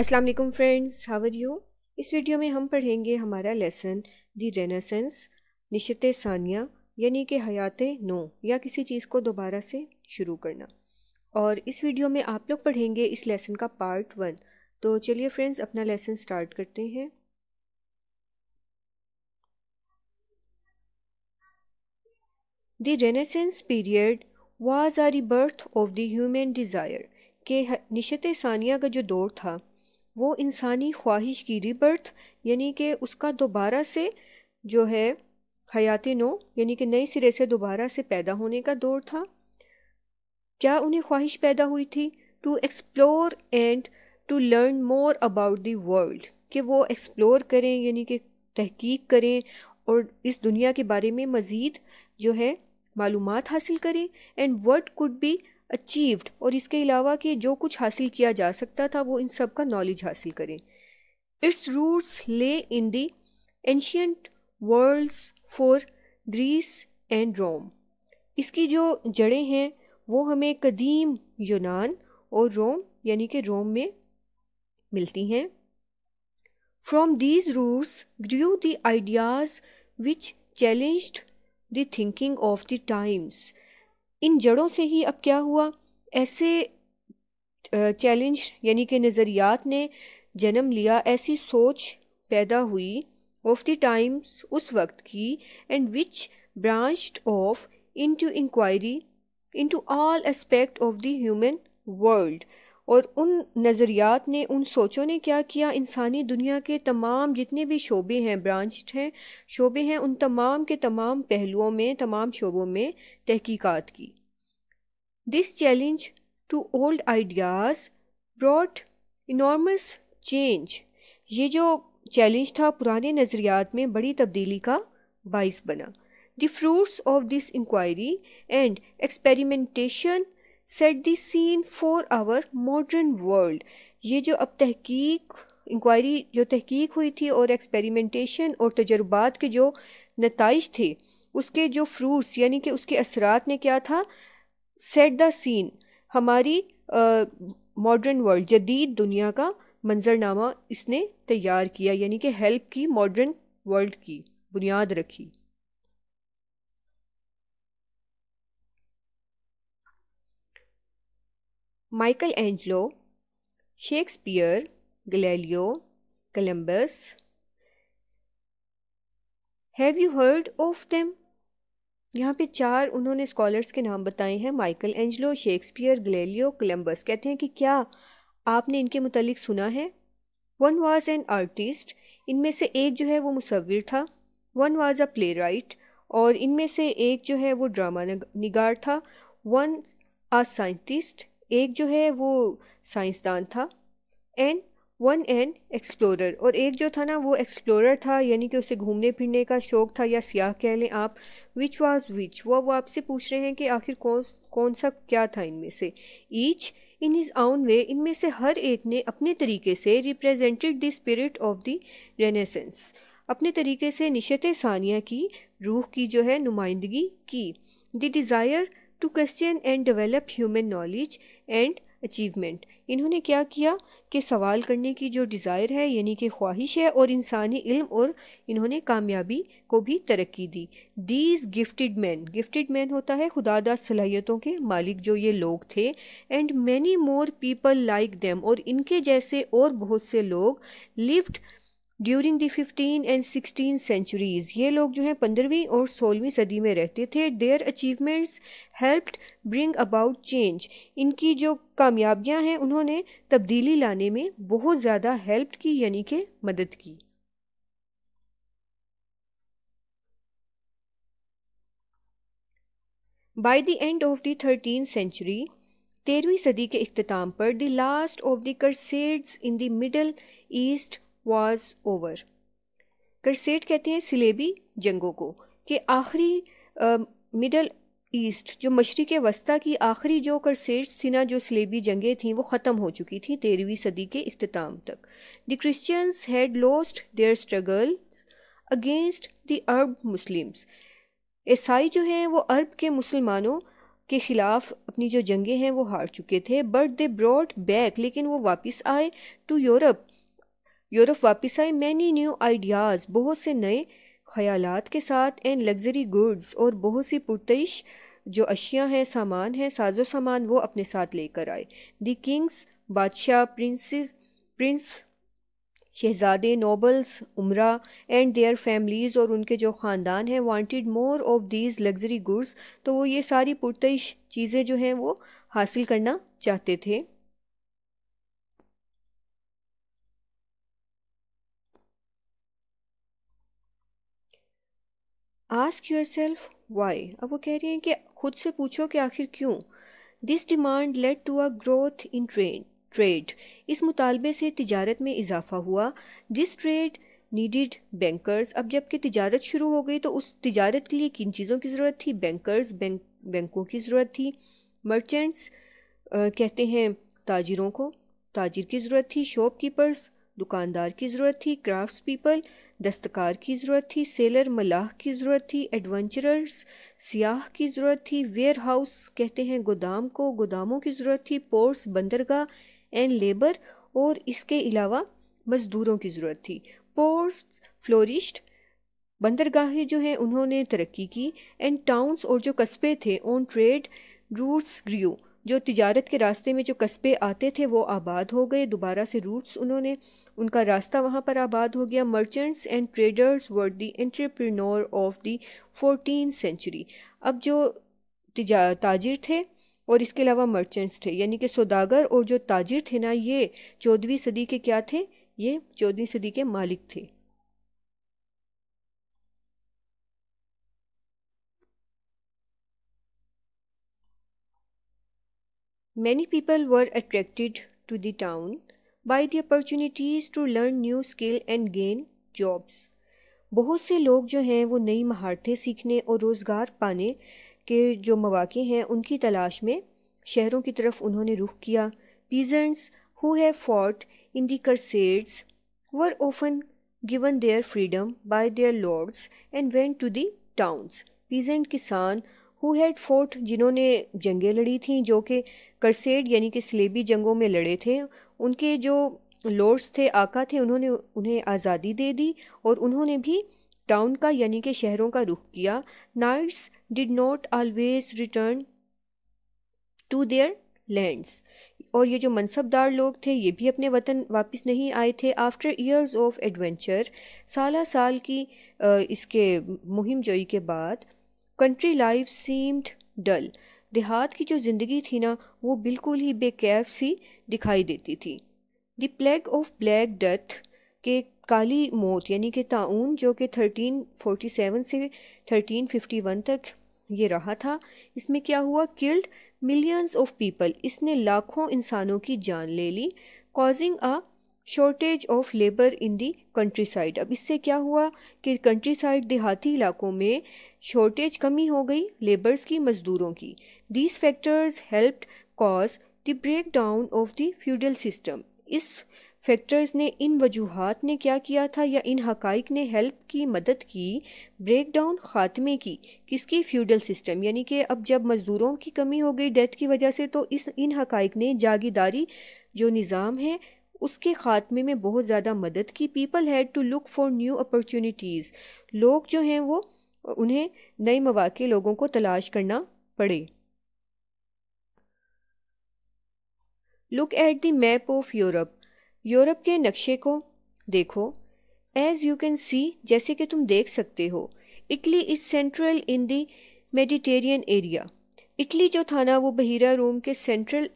अस्सलाम वालेकुम friends how are you इस वीडियो में हम पढ़ेंगे हमारा लेसन दी रेनासेंस निशत सानिया यानी कि हयात नो या किसी चीज़ को दोबारा से शुरू करना और इस वीडियो में आप लोग पढ़ेंगे इस लेसन का पार्ट वन तो चलिए फ्रेंड्स अपना लेसन स्टार्ट करते हैं the Renaissance period was a rebirth of the human desire के निशत सानिया का जो दौर था वो इंसानी ख्वाहिश की रिबर्थ यानी कि उसका दोबारा से जो है हयाती नो यानी कि नए सिरे से दोबारा से पैदा होने का दौर था क्या उन्हें ख्वाहिश पैदा हुई थी to explore and to learn more about the world कि वो एक्सप्लोर करें यानी कि तहकीक करें और इस दुनिया के बारे में मज़ीद जो है मालूम हासिल करें and what could be achieved और इसके अलावा कि जो कुछ हासिल किया जा सकता था वो इन सब का नॉलेज हासिल करें its roots lay in the ancient worlds for Greece and Rome इसकी जो जड़ें हैं वो हमें कदीम यूनान और रोम यानी कि रोम में मिलती हैं from these roots grew the ideas which challenged the thinking of the times इन जड़ों से ही अब क्या हुआ ऐसे चैलेंज यानी कि नज़रियात ने जन्म लिया ऐसी सोच पैदा हुई ऑफ द टाइम्स उस वक्त की and which branched off into inquiry into all aspect of the human world और उन नज़रियात ने उन सोचों ने क्या किया इंसानी दुनिया के तमाम जितने भी शोबे हैं ब्रांच हैं शोबे हैं उन तमाम के तमाम पहलुओं में तमाम शोबों में तहकीकात की this challenge to old ideas brought enormous change ये जो चैलेंज था पुराने नज़रियात में बड़ी तब्दीली का बाइस बना the fruits of this inquiry and experimentation set the scene for our modern world ये जो अब तहकीक इंक्वायरी जो तहकीक हुई थी और एक्सपेरिमेंटेशन और तजुर्बात के जो नतज थे उसके जो फ्रूट्स यानी कि उसके असरात ने क्या था सेट द सीन हमारी मॉडर्न वर्ल्ड जदीद दुनिया का मंजरनामा इसने तैयार किया यानी कि हेल्प की मॉडर्न वर्ल्ड की बुनियाद रखी Michelangelo Shakespeare Galileo Columbus have you heard of them यहाँ पे चार उन्होंने स्कॉलर्स के नाम बताए हैं Michelangelo Shakespeare Galileo Columbus कहते हैं कि क्या आपने इनके मुतलिक सुना है वन वाज एन आर्टिस्ट इनमें से एक जो है वो मुसविर था one was a playwright और इनमें से एक जो है वो ड्रामा निगार था वन आ साइंटिस्ट एक जो है वो साइंसदान था एंड वन एंड एक्सप्लोरर और एक जो था ना वो एक्सप्लोरर था यानी कि उसे घूमने फिरने का शौक़ था या सियाह कह लें आप विच वाज विच वो वो आपसे पूछ रहे हैं कि आखिर कौन कौन सा क्या था इनमें से ईच इन हिज आउन वे इनमें से हर एक ने अपने तरीके से represented the spirit of the Renaissance अपने तरीके से निशत सानिया की रूह की जो है नुमाइंदगी की the desire to question and develop human knowledge and achievement इन्होंने क्या किया कि सवाल करने की जो डिज़ायर है यानी कि ख्वाहिश है और इंसानी इल्म और इन्होंने कामयाबी को भी तरक्की दी these gifted man gifted man होता है खुदादा सलाहियतों के मालिक जो ये लोग थे and many more people like them और इनके जैसे और बहुत से लोग lived during the fifteen and sixteen centuries ये लोग जो हैं पंद्रहवीं और सोलहवीं सदी में रहते थे their achievements helped bring about change इनकी जो कामयाबियां हैं उन्होंने तब्दीली लाने में बहुत ज़्यादा हेल्प की यानी कि मदद की by the end of the thirteen century तेरहवीं सदी के अख्ताम पर the last of the crusades in the Middle East was over crusade कहते हैं सिलेबी जंगों को कि आखिरी मिडल ईस्ट जो मशरक़ वस्ती की आखिरी जो करसेट्स थी ना जो सलेबी जंगें थीं वो ख़त्म हो चुकी थी तेरहवीं सदी के अख्ताम तक the Christians had lost their struggle against the Arab Muslims ईसाई जो हैं वो अरब के मुसलमानों के ख़िलाफ़ अपनी जो जंगें हैं वो हार चुके थे बट दे ब्रॉड बैक लेकिन वो वापस आए टू यूरोप यूरोप वापस आए मैनी न्यू आइडियाज़ बहुत से नए ख्याल के साथ एंड लग्जरी गुड्स और बहुत सी पुरतश जो अशिया हैं सामान हैं साजो सामान वो अपने साथ लेकर आए दी किंग्स बादशाह प्रिंसेस प्रिंस शहजादे नोबल्स उमरा एंड देयर फैमिलीज़ और उनके जो ख़ानदान हैं wanted more of these luxury goods तो वो ये सारी पुरतश चीज़ें जो हैं वो हासिल करना चाहते थे आस्क योर सेल्फ वाई अब वो कह रही हैं कि खुद से पूछो कि आखिर क्यों this demand led to a growth in trade trade इस मुतालबे से तजारत में इजाफा हुआ दिस ट्रेड नीडिड बैंकर्स अब जबकि तजारत शुरू हो गई तो उस तजारत के लिए किन चीज़ों की ज़रूरत थी बैंकर्स बैंक बैंकों की ज़रूरत थी मर्चेंट्स कहते हैं ताजिरों को ताजिर की ज़रूरत थी शॉप कीपर्स दुकानदार की ज़रूरत थी क्राफ्ट पीपल दस्तकार की ज़रूरत थी सेलर मलाह की ज़रूरत थी एडवेंचरर्स सियाह की ज़रूरत थी वेयर हाउस कहते हैं गोदाम को गोदामों की ज़रूरत थी पोर्स बंदरगाह एंड लेबर और इसके अलावा मज़दूरों की ज़रूरत थी पोर्स फ्लोरिस्ट बंदरगाहें जो हैं उन्होंने तरक्की की एंड टाउन्स और जो कस्बे थे ऑन ट्रेड रूट्स ग्रियो जो तिजारत के रास्ते में जो कस्बे आते थे वो आबाद हो गए दोबारा से रूट्स उन्होंने उनका रास्ता वहाँ पर आबाद हो गया merchants and traders were the entrepreneur of the fourteen century अब जो ताजिर थे और इसके अलावा मर्चेंट्स थे यानी कि सौदागर और जो ताजिर थे ना ये चौदहवीं सदी के क्या थे ये चौदहवीं सदी के मालिक थे Many people were attracted to the town by the opportunities to learn new skill and gain jobs बहुत से लोग जो हैं वो नई महारतें सीखने और रोज़गार पाने के जो मौाक़े हैं उनकी तलाश में शहरों की तरफ उन्होंने रुख किया peasants who have fought in the crusades were often given their freedom by their lords and went to the towns peasant किसान हु हैड फोर्ट जिन्होंने जंगें लड़ी थी जो कि करसेड यानी कि सलेबी जंगों में लड़े थे उनके जो लॉर्ड्स थे आका थे उन्होंने उन्हें आज़ादी दे दी और उन्होंने भी टाउन का यानी कि शहरों का रुख किया knights did not always return to their lands और ये जो मनसबदार लोग थे ये भी अपने वतन वापस नहीं आए थे आफ्टर ईयर्स ऑफ एडवेंचर साल साल की इसके मुहिम जोई के बाद कंट्री लाइफ सीम्ड डल देहात की जो ज़िंदगी थी ना वो बिल्कुल ही बेकैफ सी दिखाई देती थी the plague of Black Death के काली मौत यानी कि ताउन जो कि 1347 से 1351 तक ये रहा था इसमें क्या हुआ किल्ड मिलियंस ऑफ पीपल इसने लाखों इंसानों की जान ले ली causing a shortage of labour in the countryside अब इससे क्या हुआ कि कंट्री साइड देहाती इलाकों में शॉर्टेज कमी हो गई लेबर्स की मज़दूरों की these factors helped cause the breakdown of the feudal system इस फैक्टर्स ने इन वजूहत ने क्या किया था या इन हकाइक ने हेल्प की मदद की ब्रेक डाउन ख़ात्मे की किसकी फ्यूडल सिस्टम यानी कि अब जब मज़दूरों की कमी हो गई डेथ की वजह से तो इस इन हकाइक ने जागीदारी जो निज़ाम है उसके ख़ात्मे में बहुत ज़्यादा मदद की people had to look for new opportunities लोग जो हैं वो उन्हें नए मौाक़े लोगों को तलाश करना पड़े look at the map of Europe Europe के नक्शे को देखो एज़ यू कैन सी जैसे कि तुम देख सकते हो Italy is central in the Mediterranean area Italy जो था ना वो बहिरा रोम के सेंट्रल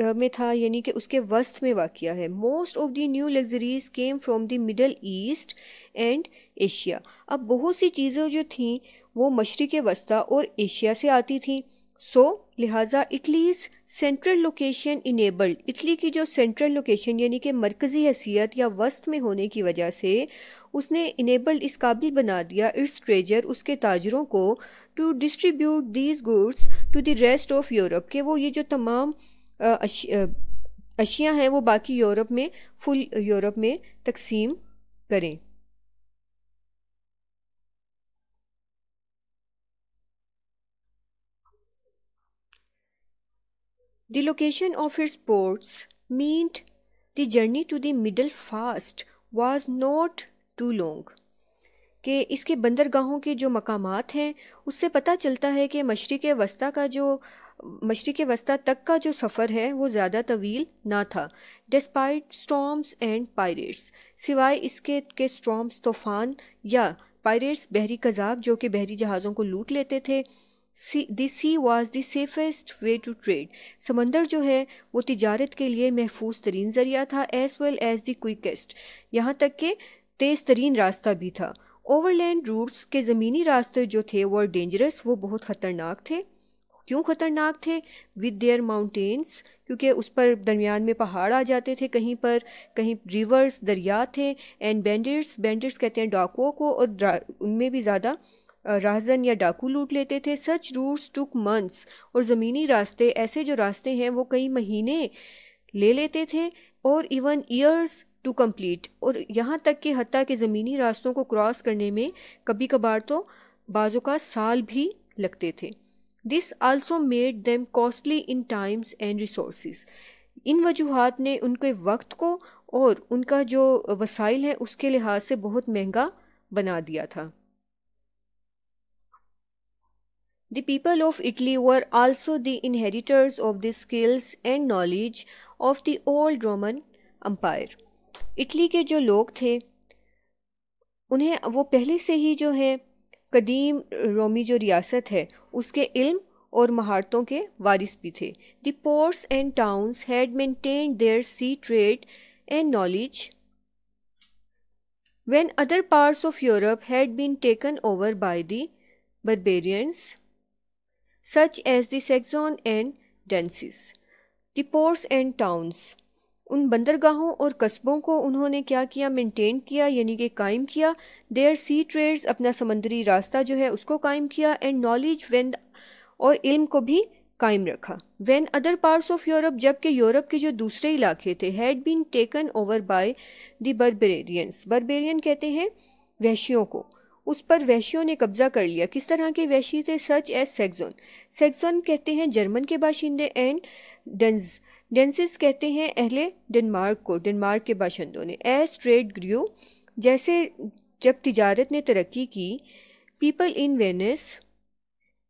में था यानी कि उसके वस्त में वाक़ है most of the new luxuries came from the Middle East and Asia अब बहुत सी चीज़ें जो थीं वो मशरक़ वस्ता और एशिया से आती थीं सो so, लिहाजा Italy's central location enabled Italy की जो सेंट्रल लोकेशन यानी कि मरकज़ी हैसियत या वस्त में होने की वजह से उसने इनेबल्ड इस काबिल बना दिया इट्स ट्रेजर उसके ताजरों को to distribute these goods to the rest of Europe के वो ये जो तमाम अशिया हैं वो बाकी यूरोप में फुल यूरोप में तकसीम करें The location of its ports meant the journey to the middle fast was not too long. के इसके बंदरगाहों के जो मकामात हैं उससे पता चलता है कि मशरक़ वस्ती का जो मशरक़ वस्ती तक का जो सफ़र है वो ज़्यादा तवील ना था डिस्पाइट स्टॉम्स एंड पायरेट्स सिवाय इसके के स्टॉम्स तूफ़ान या पायरेट्स बहरी कज़ाक जो कि बहरी जहाज़ों को लूट लेते थे the sea was the safest way to trade समंदर जो है वो तजारत के लिए महफूज तरीन ज़रिया था as well as the quickest यहाँ तक के तेज़ तरीन रास्ता भी था ओवरलैंड रूट्स के ज़मीनी रास्ते जो थे वो डेंजरस वो बहुत ख़तरनाक थे क्यों ख़तरनाक थे विद देयर माउंटेन्स क्योंकि उस पर दरमियान में पहाड़ आ जाते थे कहीं पर कहीं रिवर्स दरिया थे एंड बैंडर्स बैंडर्स कहते हैं डाकुओं को और उनमें भी ज़्यादा राहजन या डाकू लूट लेते थे सच रूट्स टुक मंथ्स और ज़मीनी रास्ते ऐसे जो रास्ते हैं वो कई महीने ले लेते थे और इवन ईयर्स टू कंप्लीट और यहाँ तक कि हती के ज़मीनी रास्तों को क्रॉस करने में कभी कभार तो बाज़ों का साल भी लगते थे this also made them costly in times and resource इन वजूहत ने उनके वक्त को और उनका जो वसाइल है उसके लिहाज से बहुत महंगा बना दिया था The people of Italy were also the inheritors of the skills and knowledge of the old Roman Empire. Italy के जो लोग थे उन्हें वो पहले से ही जो है कदीम रोमी जो रियासत है उसके इल्म और महारतों के वारिस भी थे ports and towns had maintain their sea trade and knowledge when other parts of Europe had been taken over by the barbarians such as Saxons and Danes ports and towns उन बंदरगाहों और कस्बों को उन्होंने क्या किया मेंटेन किया यानी कि कायम किया देयर सी ट्रेड्स अपना समंदरी रास्ता जो है उसको कायम किया एंड नॉलेज वेंद और इल्म को भी कायम रखा when other parts of Europe जबकि यूरोप के जो दूसरे इलाके थे had been taken over by the barbarians barbarian कहते हैं वैशियों को उस पर वैशियों ने कब्जा कर लिया किस तरह के वैशी थे सच एज सेक्सोन सेक्सोन कहते हैं जर्मन के बाशिंदे एंड डंज डेंसिस कहते हैं अहले डेनमार्क को डेनमार्क के बाशिंदों ने एस ट्रेड ग्रियो जैसे जब तिजारत ने तरक्की की people in Venice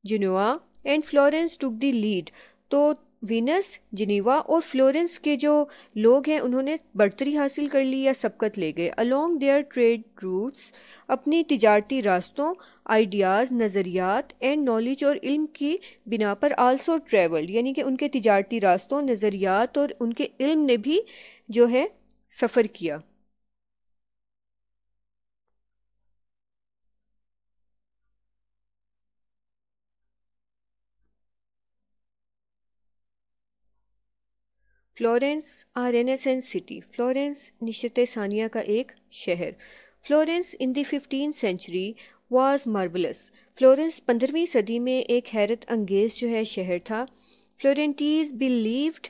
Genoa and Florence took the lead तो वीनस जिनीवा और फ्लोरेंस के जो लोग हैं उन्होंने बढ़तरी हासिल कर ली या सबकत ले गए अलोंग देयर ट्रेड रूट्स अपनी तजारती रास्तों आइडियाज़ नज़रियात एंड नॉलेज और इल्म की बिना पर आल्सो ट्रेवल्ड यानी कि उनके तजारती रास्तों नज़रियात और उनके इल्म ने भी जो है सफ़र किया Florence a renaissance city Florence निश्चित सानिया का एक शहर Florence in the fifteen century was marvellous Florence पंद्रहवीं सदी में एक हैरत अंगेज जो है शहर था Florentines believed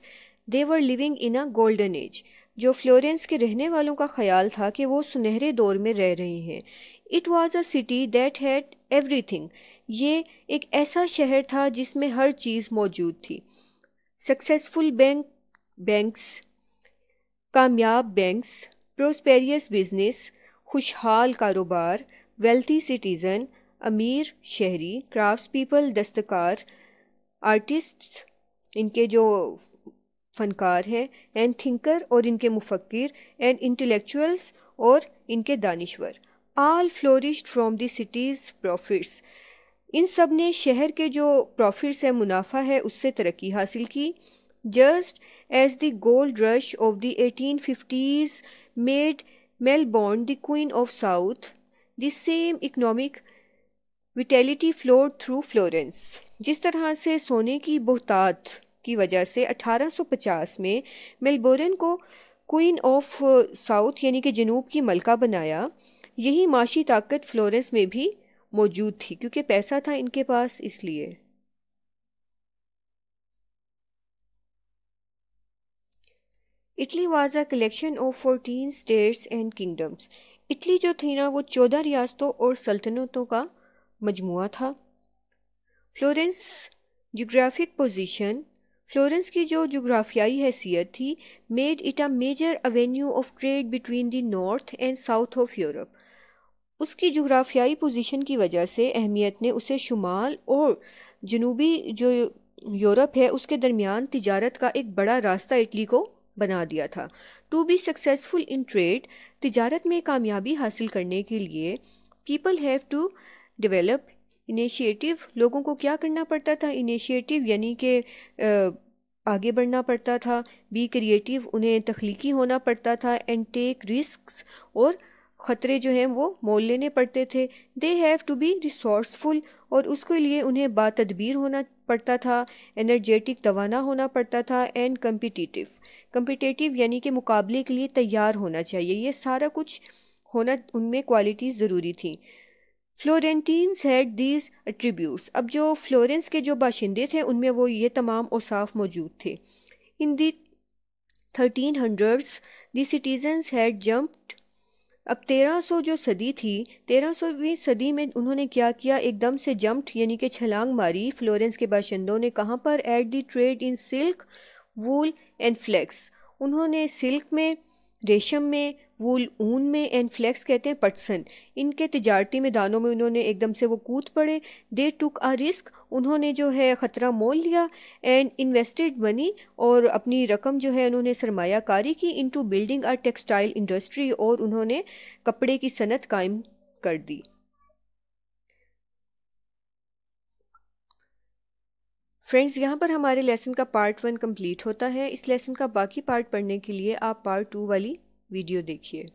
they were living in a golden age जो फ्लोरेंस के रहने वालों का ख्याल था कि वो सुनहरे दौर में रह रहे हैं it was a city that had everything ये एक ऐसा शहर था जिसमें हर चीज़ मौजूद थी सक्सेसफुल बैंक बैंक्स कामयाब बैंक्स प्रोस्पेरियस बिजनेस खुशहाल कारोबार वेल्थी सिटीज़न अमीर शहरी क्राफ्ट पीपल दस्तकार आर्टिस्ट्स इनके जो फनकार हैं एंड थिंकर और इनके मुफक्र एंड इंटेलेक्चुअल्स और इनके दानश्वर all flourished from the city's profits इन सब ने शहर के जो प्रॉफिट्स हैं मुनाफा है उससे तरक्की हासिल की Just as the rush of the eighteen fifties made Melbourne the queen of South, the same economic vitality flow through Florence जिस तरह से सोने की बहुतात की वजह से 1850 में मेलबोर्न को क्वीन ऑफ साउथ यानी कि जनूब की मलका बनाया यही माशी ताकत फ्लोरेंस में भी मौजूद थी क्योंकि पैसा था इनके पास इसलिए Italy was a collection of fourteen states and kingdoms Italy जो थी ना वो चौदह रियासतों और सल्तनतों का मजमू था फ्लोरेंस जोग्राफिक पोजीशन फ्लोरेंस की जो जोग्राफियाई हैसियत थी made it a major avenue of trade between the north and south of Europe उसकी जोग्राफियाई पोजीशन की वजह से अहमियत ने उसे शुमाल और जनूबी जो यूरोप है उसके दरमियान तजारत का एक बड़ा रास्ता इटली को बना दिया था to be successful in trade तजारत में कामयाबी हासिल करने के लिए people have to develop initiative लोगों को क्या करना पड़ता था इनिशिएटिव यानी कि आगे बढ़ना पड़ता था बी क्रिएटिव उन्हें तख्लीकी होना पड़ता था एंड टेक रिस्क और ख़तरे जो हैं वो मोल लेने पड़ते थे they have to be resourceful और उसके लिए उन्हें बातदबीर होना पड़ता था एनर्जेटिक तवाना होना पड़ता था एंड कम्पिटिटिव कम्पिटेटिव यानी कि मुकाबले के लिए तैयार होना चाहिए ये सारा कुछ होना उनमें क्वालिटी ज़रूरी थी फ्लोरेंटीन्स हैड दीज एट्रीब्यूट्स अब जो फ्लोरेंस के जो बाशिंदे थे उनमें वो ये तमाम औसाफ मौजूद थे in the thirteen hundreds the citizens had jumped अब तेरह सौ जो सदी थी तेरह सौवीं सदी में उन्होंने क्या किया एकदम से जम्प्ट यानी कि छलांग मारी फ्लोरेंस के बाशिंदों ने कहाँ पर at the trade in silk wool and flax उन्होंने सिल्क में रेशम में वूल ऊन में एंड फ्लेक्स कहते हैं पटसन इनके तजारती मैदानों में उन्होंने एकदम से वो कूद पड़े दे टुक आ रिस्क उन्होंने जो है ख़तरा मोल लिया एंड इन्वेस्टेड मनी और अपनी रकम जो है उन्होंने सरमाकारी की into building a textile industry और उन्होंने कपड़े की सनत कायम कर दी फ्रेंड्स यहाँ पर हमारे लेसन का पार्ट वन कंप्लीट होता है इस लेसन का बाकी पार्ट पढ़ने के लिए आप पार्ट टू वाली वीडियो देखिए